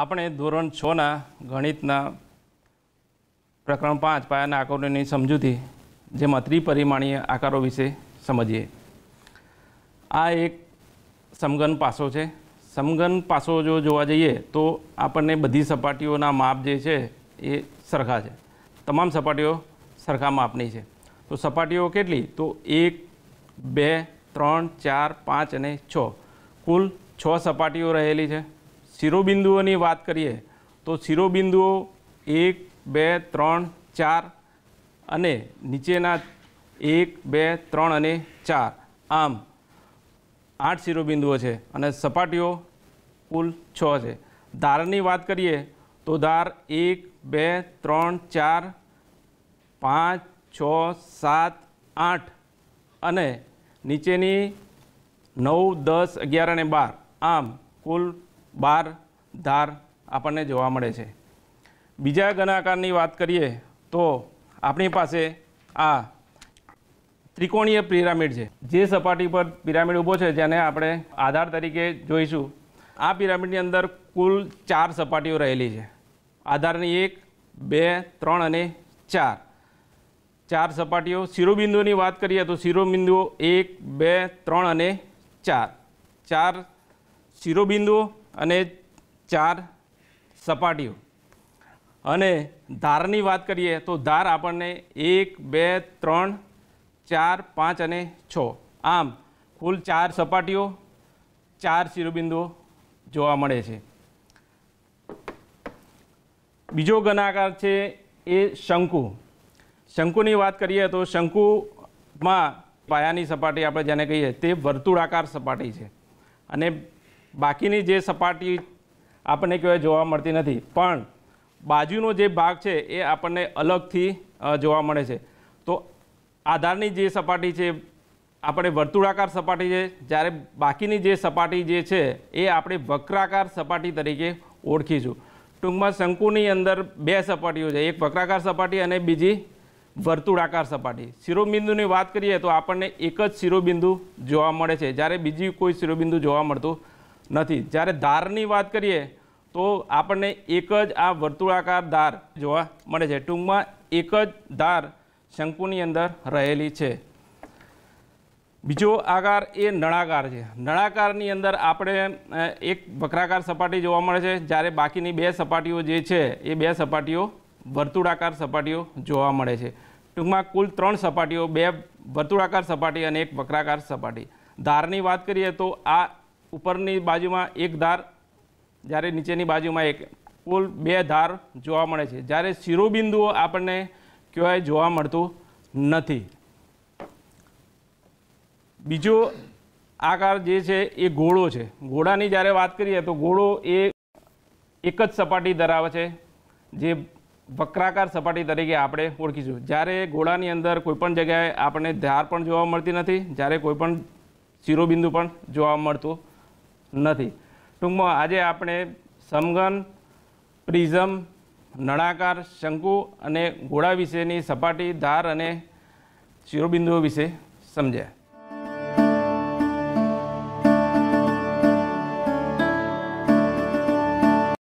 આપણે ધોરણ છના ગણિતના પ્રકરણ પાંચ પાયાના આકારોની સમજૂતી જેમાં ત્રિપરિમાણીય આકારો વિશે સમજીએ આ એક સમગન પાસો છે સમગન પાસો જો જોવા જઈએ તો આપણને બધી સપાટીઓના માપ જે છે એ સરખા છે તમામ સપાટીઓ સરખા માપની છે તો સપાટીઓ કેટલી તો એક બે ત્રણ ચાર પાંચ અને છ કુલ છ સપાટીઓ રહેલી છે શિરોબિંદુઓની વાત કરીએ તો શિરોબિંદુઓ એક બે ત્રણ ચાર અને નીચેના એક બે ત્રણ અને ચાર આમ આઠ શિરોબિંદુઓ છે અને સપાટીઓ કુલ છ છે ધારની વાત કરીએ તો ધાર એક બે ત્રણ ચાર પાંચ છ સાત આઠ અને નીચેની નવ દસ અગિયાર અને બાર આમ કુલ બાર ધાર આપણને જોવા મળે છે બીજા ઘનાકારની વાત કરીએ તો આપણી પાસે આ ત્રિકોણીય પિરામિડ છે જે સપાટી પર પિરામિડ ઊભો છે જેને આપણે આધાર તરીકે જોઈશું આ પિરામિડની અંદર કુલ ચાર સપાટીઓ રહેલી છે આધારની એક બે ત્રણ અને ચાર ચાર સપાટીઓ શિરોબિંદુની વાત કરીએ તો શિરોબિંદુઓ એક બે ત્રણ અને ચાર ચાર શિરોબિંદુઓ અને ચાર સપાટીઓ અને ધારની વાત કરીએ તો ધાર આપણને એક બે ત્રણ ચાર પાંચ અને છ આમ કુલ ચાર સપાટીઓ ચાર શિરોબિંદુઓ જોવા મળે છે બીજો ગણાકાર છે એ શંકુ શંકુની વાત કરીએ તો શંકુમાં પાયાની સપાટી આપણે જેને કહીએ તે વર્તુળાકાર સપાટી છે અને બાકીની જે સપાટી આપણને કહેવાય જોવા મળતી નથી પણ બાજુનો જે ભાગ છે એ આપણને અલગથી જોવા મળે છે તો આધારની જે સપાટી છે આપણે વર્તુળાકાર સપાટી છે જ્યારે બાકીની જે સપાટી જે છે એ આપણે વક્રાકાર સપાટી તરીકે ઓળખીશું ટૂંકમાં શંકુની અંદર બે સપાટીઓ છે એક વક્રાકાર સપાટી અને બીજી વર્તુળાકાર સપાટી શિરોબિંદુની વાત કરીએ તો આપણને એક જ શિરોબિંદુ જોવા મળે છે જ્યારે બીજી કોઈ શિરોબિંદુ જોવા મળતું નથી જ્યારે ધારની વાત કરીએ તો આપણને એક જ આ વર્તુળાકાર ધાર જોવા મળે છે ટૂંકમાં એક જ ધાર શંકુની અંદર રહેલી છે બીજો આકાર એ નળાકાર છે નળાકારની અંદર આપણે એક વક્રાકાર સપાટી જોવા મળે છે જ્યારે બાકીની બે સપાટીઓ જે છે એ બે સપાટીઓ વર્તુળાકાર સપાટીઓ જોવા મળે છે ટૂંકમાં કુલ ત્રણ સપાટીઓ બે વર્તુળાકાર સપાટી અને એક વક્રાકાર સપાટી ધારની વાત કરીએ તો આ ઉપરની બાજુમાં એક ધાર જ્યારે નીચેની બાજુમાં એક કુલ બે ધાર જોવા મળે છે જ્યારે શિરોબિંદુઓ આપણને કહેવાય જોવા મળતું નથી બીજો આકાર જે છે એ ગોળો છે ગોળાની જ્યારે વાત કરીએ તો ગોળો એ એક જ સપાટી ધરાવે છે જે વક્રાકાર સપાટી તરીકે આપણે ઓળખીશું જ્યારે ગોળાની અંદર કોઈપણ જગ્યાએ આપણને ધાર પણ જોવા મળતી નથી જ્યારે કોઈપણ શિરોબિંદુ પણ જોવા મળતું નથી ટૂંકમાં આજે આપણે સમગન પ્રિઝમ નળાકાર શંકુ અને ગોળા વિશેની સપાટી ધાર અને શિરોબિંદુઓ વિશે સમજ્યા